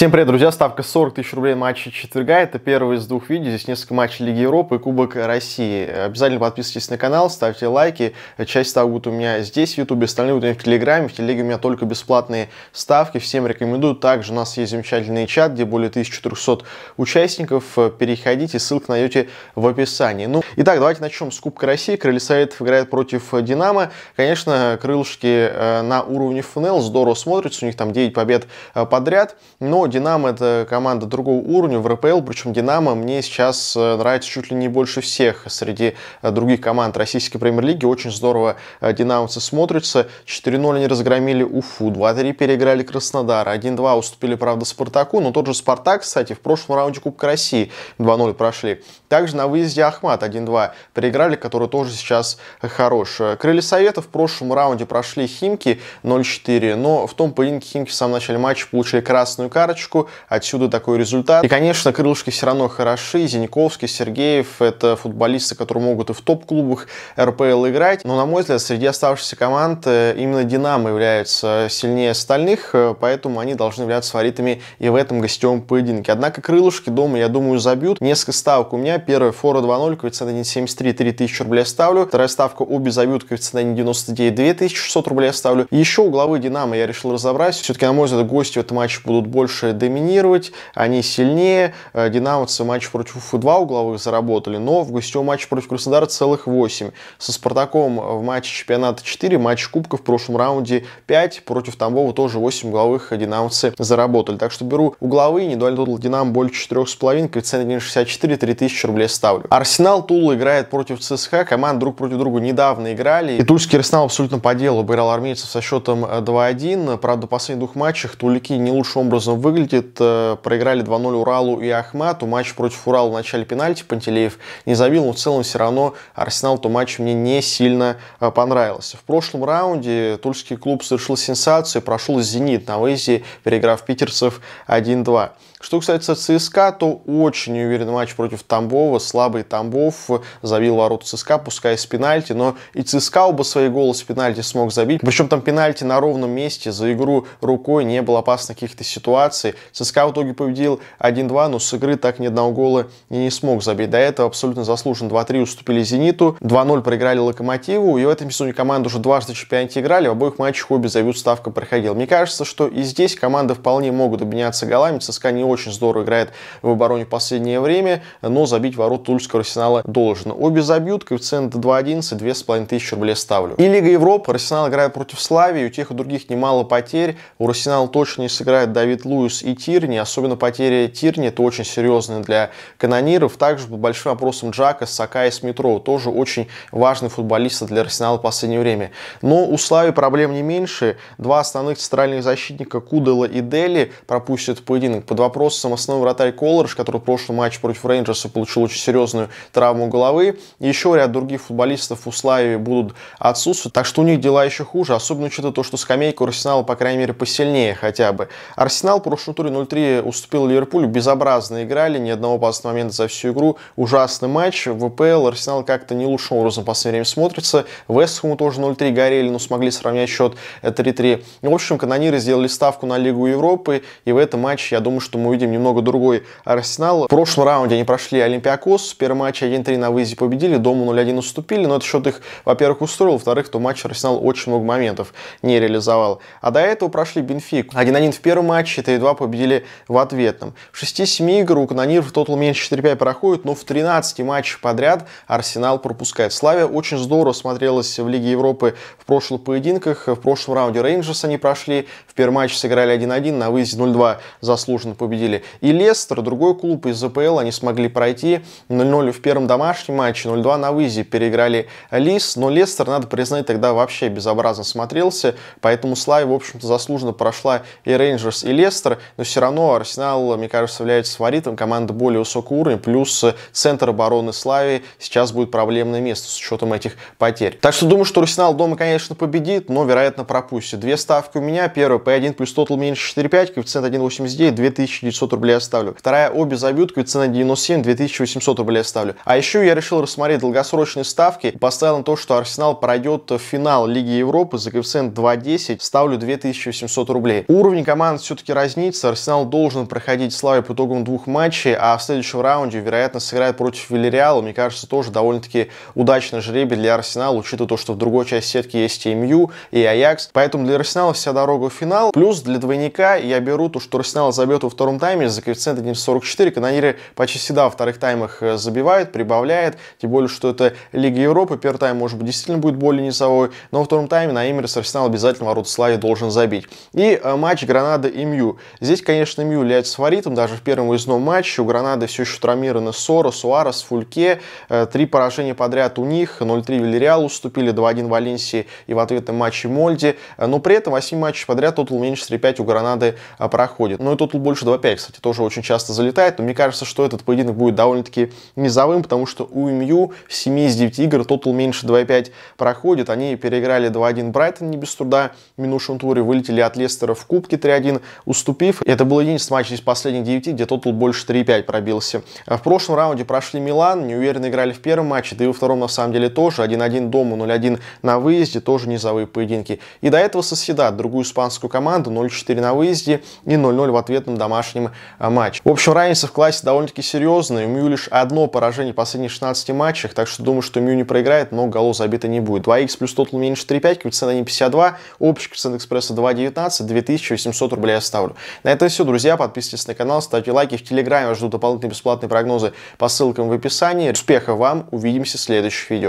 Всем привет, друзья! Ставка 40 тысяч рублей матча четверга. Это первый из двух видео. Здесь несколько матчей Лиги Европы и Кубок России. Обязательно подписывайтесь на канал, ставьте лайки. Часть ставок будет у меня здесь, в Ютубе, остальные будут у меня в Телеграме. В Телеге у меня только бесплатные ставки. Всем рекомендую. Также у нас есть замечательный чат, где более 1300 участников. Переходите, ссылку найдете в описании. Ну, итак, давайте начнем с Кубка России. Крылья Советов играет против Динамо. Конечно, крылышки э, на уровне ФНЛ здорово смотрятся. У них там 9 побед э, подряд. Но «Динамо» — это команда другого уровня в РПЛ, причем «Динамо» мне сейчас э, нравится чуть ли не больше всех среди э, других команд российской премьер-лиги. Очень здорово э, «Динамовцы» смотрятся. 4-0 они разгромили Уфу, 2-3 переиграли Краснодар, 1-2 уступили, правда, Спартаку, но тот же «Спартак», кстати, в прошлом раунде Кубка России 2-0 прошли. Также на выезде «Ахмат» 1-2 переиграли, который тоже сейчас хорош. «Крылья Совета» в прошлом раунде прошли «Химки» 0-4, но в том поединке «Химки» в самом начале матча получили красную карточку, тачку, отсюда такой результат. И, конечно, крылышки все равно хороши, Зиньковский, Сергеев, это футболисты, которые могут и в топ-клубах РПЛ играть, но, на мой взгляд, среди оставшихся команд э, именно Динамо является сильнее остальных, э, поэтому они должны являться фаворитами и в этом гостевом поединке. Однако крылышки дома, я думаю, забьют. Несколько ставок у меня. Первая фора 2-0, коэффициент 73 3000 рублей ставлю. Вторая ставка обе забьют, коэффициент 1.99, 2600 рублей ставлю. И еще угловые Динамо я решил разобрать. Все-таки, на мой взгляд, гости в этом матче будут больше стали доминировать, они сильнее. Э, динамовцы матч против Уфы 2 угловых заработали, но в гостевом матче против Краснодара целых 8. Со Спартаком э, в матче чемпионата 4, матч Кубка в прошлом раунде 5, против Тамбова тоже 8 угловых динамовцы заработали. Так что беру угловые, индивидуальный тотал Динамо больше 4,5, коэффициент 1,64, 3000 рублей ставлю. Арсенал Тула играет против ЦСКА, команды друг против друга недавно играли. И тульский Арсенал абсолютно по делу обыграл армейцев со счетом 2-1. Э, Правда, в последних двух матчах тулики не лучшим образом выглядели выглядит. Э, проиграли 2-0 Уралу и Ахмату. Матч против Урала в начале пенальти Пантелеев не забил, но в целом все равно Арсенал то матч мне не сильно э, понравился. В прошлом раунде тульский клуб совершил сенсацию, прошел «Зенит» на выезде, переиграв питерцев 1-2. Что касается ЦСКА, то очень неуверенный матч против Тамбова. Слабый Тамбов забил ворот ЦСКА, пускай с пенальти, но и ЦСКА оба свои голы с пенальти смог забить. Причем там пенальти на ровном месте, за игру рукой не было опасных каких-то ситуаций. ЦСКА в итоге победил 1-2, но с игры так ни одного гола и не смог забить. До этого абсолютно заслуженно 2-3 уступили «Зениту», 2-0 проиграли «Локомотиву», и в этом сезоне команды уже дважды в чемпионате играли, в обоих матчах обе зовут ставка проходил. Мне кажется, что и здесь команды вполне могут обменяться голами, ЦСКА не очень здорово играет в обороне в последнее время, но забить ворот Тульского Арсенала должен. Обе забьют, коэффициент 2.11, 2500 рублей ставлю. И Лига Европы, Арсенал играет против Славии, у тех и других немало потерь. У Арсенала точно не сыграет Давид Луис и Тирни, особенно потеря Тирни, это очень серьезно для канониров. Также под большим вопросом Джака, Сака и Смитро, тоже очень важный футболист для Арсенала в последнее время. Но у Славии проблем не меньше. Два основных центральных защитника Кудела и Дели пропустят поединок под вопрос вопросом основной вратарь Колорж, который в прошлом матче против Рейнджерса получил очень серьезную травму головы. еще ряд других футболистов у Славии будут отсутствовать, так что у них дела еще хуже, особенно учитывая то, что скамейка у Арсенала, по крайней мере, посильнее хотя бы. Арсенал в прошлом туре 0-3 уступил Ливерпулю, безобразно играли, ни одного пасного момента за всю игру, ужасный матч. В ВПЛ Арсенал как-то не лучшим образом в последнее время смотрится. Вестхэму тоже 0-3 горели, но смогли сравнять счет 3-3. В общем, канониры сделали ставку на Лигу Европы, и в этом матче, я думаю, что мы увидим немного другой арсенал. В прошлом раунде они прошли Олимпиакос, первый матч 1-3 на выезде победили, дома 0-1 уступили, но это счет их, во-первых, устроил, во-вторых, то матч Арсенал очень много моментов не реализовал. А до этого прошли Бенфик. 1-1 в первом матче, 3-2 победили в ответном. В 6-7 игр у Канонир в тотал меньше 4-5 проходит, но в 13 матчах подряд Арсенал пропускает. Славия очень здорово смотрелась в Лиге Европы в прошлых поединках. В прошлом раунде Рейнджерс они прошли, в первом матче сыграли 1-1, на выезде 0-2 заслуженно победили победили. И Лестер, другой клуб из АПЛ, они смогли пройти 0-0 в первом домашнем матче, 0-2 на выезде переиграли Лис. Но Лестер, надо признать, тогда вообще безобразно смотрелся, поэтому Слай, в общем-то, заслуженно прошла и Рейнджерс, и Лестер. Но все равно Арсенал, мне кажется, является фаворитом, команда более высокого уровня, плюс центр обороны Слави сейчас будет проблемное место с учетом этих потерь. Так что думаю, что Арсенал дома, конечно, победит, но, вероятно, пропустит. Две ставки у меня. Первая P1 плюс тотал меньше 4,5, коэффициент 1,89, 2000 900 рублей оставлю. Вторая обе забьютка, цена 97, 2800 рублей оставлю. А еще я решил рассмотреть долгосрочные ставки и поставил на то, что Арсенал пройдет в финал Лиги Европы за коэффициент 2.10, ставлю 2800 рублей. Уровень команд все-таки разнится, Арсенал должен проходить славе по итогам двух матчей, а в следующем раунде, вероятно, сыграет против Вильяреала, мне кажется, тоже довольно-таки удачный жребий для Арсенала, учитывая то, что в другой части сетки есть и МЮ, и Аякс, поэтому для Арсенала вся дорога в финал, плюс для двойника я беру то, что Арсенал забьет во втором втором тайме за коэффициент 1.44. Канониры почти всегда во вторых таймах э, забивают, прибавляет. Тем более, что это Лига Европы. Первый тайм, может быть, действительно будет более низовой. Но во втором тайме на Эмирс Арсенал обязательно ворот Слави должен забить. И э, матч Гранада и Мью. Здесь, конечно, Мью является фаворитом. Даже в первом выездном матче у Гранады все еще травмированы Сора, Суарес, Фульке. Э, три поражения подряд у них. 0-3 Вильяреал уступили, 2-1 Валенсии и в ответном матче Мольди. Но при этом 8 матчей подряд тотал меньше 3-5 у Гранады проходит. Но и тотал больше 2 5, кстати, тоже очень часто залетает, но мне кажется, что этот поединок будет довольно-таки низовым, потому что у МЮ в 7 из 9 игр тотал меньше 2,5 проходит. Они переиграли 2-1 Брайтон не без труда, в минувшем туре вылетели от Лестера в Кубке 3-1, уступив. Это был единственный матч из последних 9, где тотал больше 3,5 пробился. А в прошлом раунде прошли Милан, неуверенно играли в первом матче, да и во втором на самом деле тоже. 1-1 дома, 0-1 на выезде, тоже низовые поединки. И до этого соседа, другую испанскую команду, 0-4 на выезде и 0-0 в ответном домашнем вчерашнем э, матче. В общем, разница в классе довольно-таки серьезная. У Мью лишь одно поражение в последних 16 матчах, так что думаю, что Мью не проиграет, но голов забито не будет. 2х плюс тотал меньше 3,5, коэффициент 52, общий коэффициент экспресса 2,19, 2800 рублей я ставлю. На этом все, друзья. Подписывайтесь на канал, ставьте лайки. В Телеграме вас ждут дополнительные бесплатные прогнозы по ссылкам в описании. Успехов вам, увидимся в следующих видео.